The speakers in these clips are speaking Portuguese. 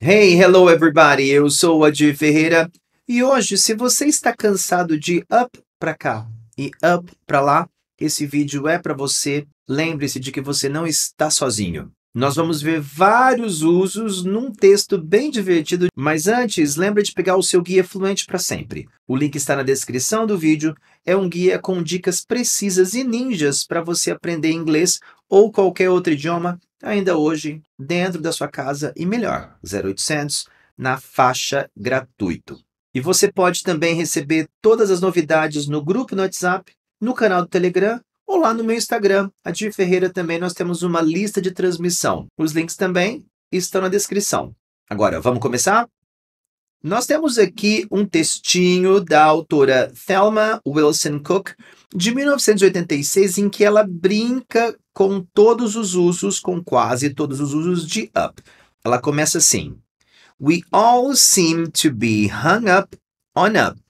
Hey, hello everybody! Eu sou a Di Ferreira e hoje, se você está cansado de up para cá e up para lá, esse vídeo é para você. Lembre-se de que você não está sozinho. Nós vamos ver vários usos num texto bem divertido, mas antes, lembre de pegar o seu guia fluente para sempre. O link está na descrição do vídeo. É um guia com dicas precisas e ninjas para você aprender inglês ou qualquer outro idioma ainda hoje dentro da sua casa e melhor, 0800 na faixa gratuito. E você pode também receber todas as novidades no grupo no WhatsApp, no canal do Telegram ou lá no meu Instagram, a Di Ferreira também nós temos uma lista de transmissão. Os links também estão na descrição. Agora, vamos começar? Nós temos aqui um textinho da autora Thelma Wilson Cook, de 1986, em que ela brinca com todos os usos, com quase todos os usos de up. Ela começa assim: We all seem to be hung up on up.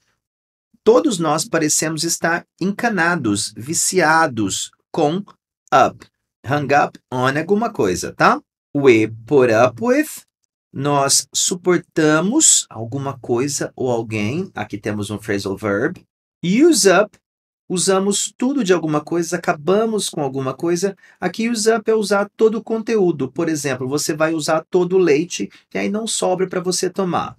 Todos nós parecemos estar encanados, viciados com up. Hung up on alguma coisa, tá? We put up with. Nós suportamos alguma coisa ou alguém. Aqui temos um phrasal verb. Use up usamos tudo de alguma coisa, acabamos com alguma coisa. Aqui o up é usar todo o conteúdo. Por exemplo, você vai usar todo o leite e aí não sobra para você tomar.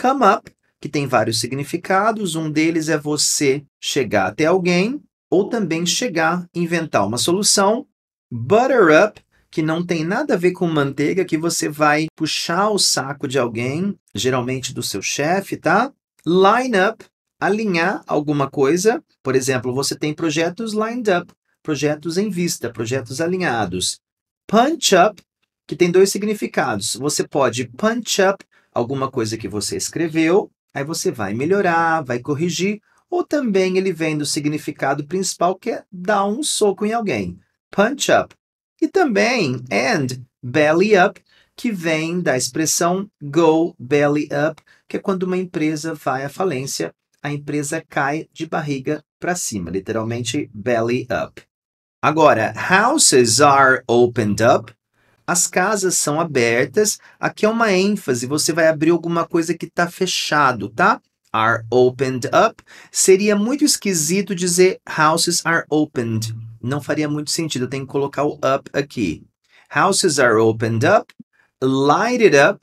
Come up, que tem vários significados. Um deles é você chegar até alguém ou também chegar, inventar uma solução. Butter up, que não tem nada a ver com manteiga, que você vai puxar o saco de alguém, geralmente do seu chefe, tá? Line up, alinhar alguma coisa. Por exemplo, você tem projetos lined up, projetos em vista, projetos alinhados. Punch up, que tem dois significados. Você pode punch up alguma coisa que você escreveu, aí você vai melhorar, vai corrigir, ou também ele vem do significado principal que é dar um soco em alguém. Punch up. E também and belly up, que vem da expressão go belly up, que é quando uma empresa vai à falência a empresa cai de barriga para cima, literalmente belly up. Agora, houses are opened up. As casas são abertas. Aqui é uma ênfase, você vai abrir alguma coisa que está fechado, tá? Are opened up. Seria muito esquisito dizer houses are opened. Não faria muito sentido, eu tenho que colocar o up aqui. Houses are opened up, lighted up,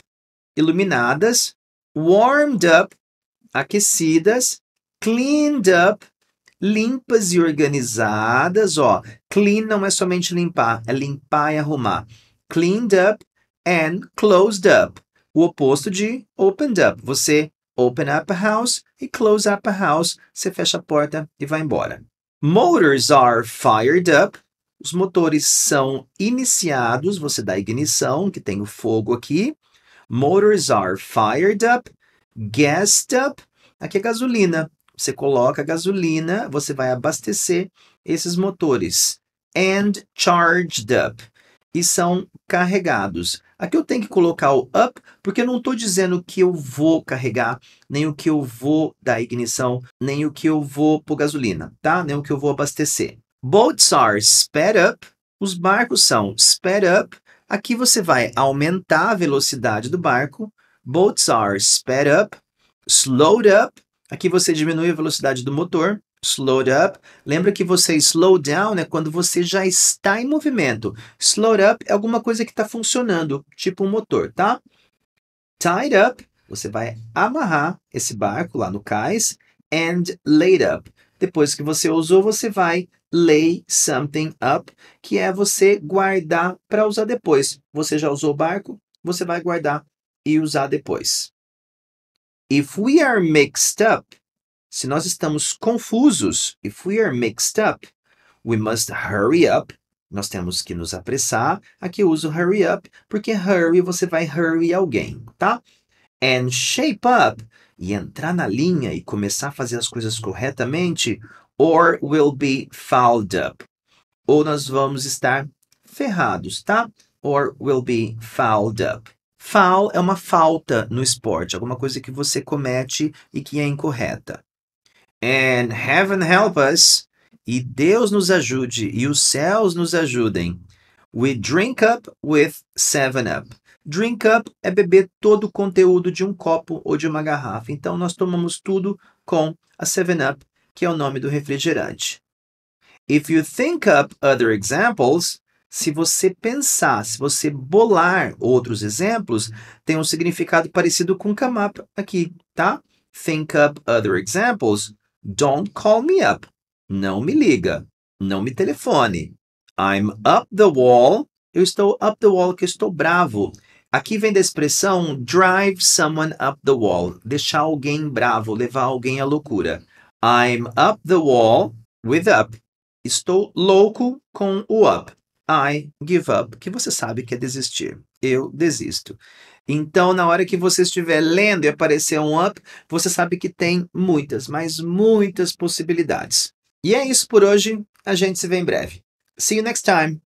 iluminadas, warmed up, aquecidas, cleaned up, limpas e organizadas, ó. Clean não é somente limpar, é limpar e arrumar. Cleaned up and closed up. O oposto de opened up. Você open up a house e close up a house. Você fecha a porta e vai embora. Motors are fired up. Os motores são iniciados, você dá ignição, que tem o fogo aqui. Motors are fired up gas up, aqui é gasolina. Você coloca gasolina, você vai abastecer esses motores. And charged up. E são carregados. Aqui eu tenho que colocar o up, porque eu não estou dizendo que eu vou carregar, nem o que eu vou dar ignição, nem o que eu vou pôr gasolina, tá? Nem o que eu vou abastecer. Boats are sped up. Os barcos são sped up. Aqui você vai aumentar a velocidade do barco Boats are sped up, slowed up. Aqui você diminui a velocidade do motor. Slowed up. Lembra que você slow down é quando você já está em movimento. Slowed up é alguma coisa que está funcionando, tipo um motor, tá? Tied up, você vai amarrar esse barco lá no cais. And laid up. Depois que você usou, você vai lay something up, que é você guardar para usar depois. Você já usou o barco, você vai guardar e usar depois. If we are mixed up, se nós estamos confusos, if we are mixed up, we must hurry up. Nós temos que nos apressar. Aqui eu uso hurry up, porque hurry você vai hurry alguém, tá? And shape up, e entrar na linha e começar a fazer as coisas corretamente, or we'll be fouled up. Ou nós vamos estar ferrados, tá? Or we'll be fouled up. Foul é uma falta no esporte, alguma coisa que você comete e que é incorreta. And heaven help us, e Deus nos ajude, e os céus nos ajudem. We drink up with seven up. Drink up é beber todo o conteúdo de um copo ou de uma garrafa. Então nós tomamos tudo com a seven up, que é o nome do refrigerante. If you think up other examples, se você pensar, se você bolar outros exemplos, tem um significado parecido com come up aqui, tá? Think up other examples. Don't call me up. Não me liga. Não me telefone. I'm up the wall. Eu estou up the wall que estou bravo. Aqui vem da expressão drive someone up the wall. Deixar alguém bravo, levar alguém à loucura. I'm up the wall with up. Estou louco com o up. I give up, que você sabe que é desistir. Eu desisto. Então, na hora que você estiver lendo e aparecer um up, você sabe que tem muitas, mas muitas possibilidades. E é isso por hoje. A gente se vê em breve. See you next time.